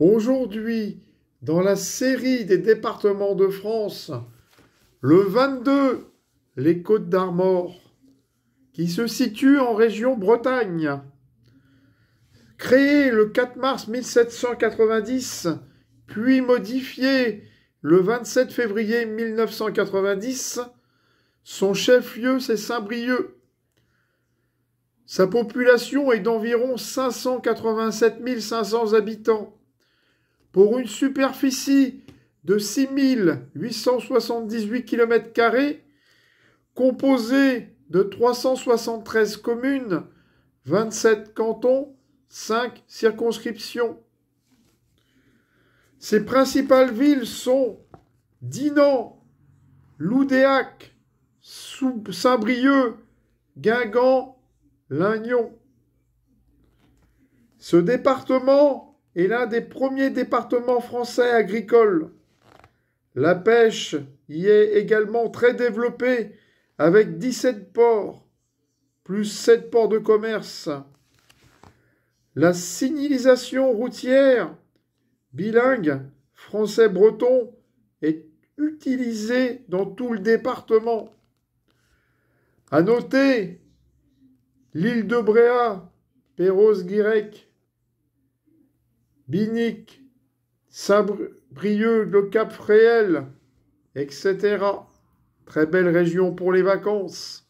Aujourd'hui, dans la série des départements de France, le 22, les Côtes d'Armor, qui se situe en région Bretagne. Créé le 4 mars 1790, puis modifié le 27 février 1990, son chef-lieu c'est Saint-Brieuc. Sa population est d'environ 587 500 habitants pour une superficie de 6878 km, composée de 373 communes, 27 cantons, 5 circonscriptions. Ses principales villes sont Dinan, Loudéac, Saint-Brieuc, Guingamp, Lignon. Ce département est l'un des premiers départements français agricoles. La pêche y est également très développée, avec 17 ports, plus 7 ports de commerce. La signalisation routière, bilingue, français-breton, est utilisée dans tout le département. À noter l'île de Bréa, Perros-Guirec, Binic, Saint-Brieuc, le Cap Fréhel, etc. Très belle région pour les vacances.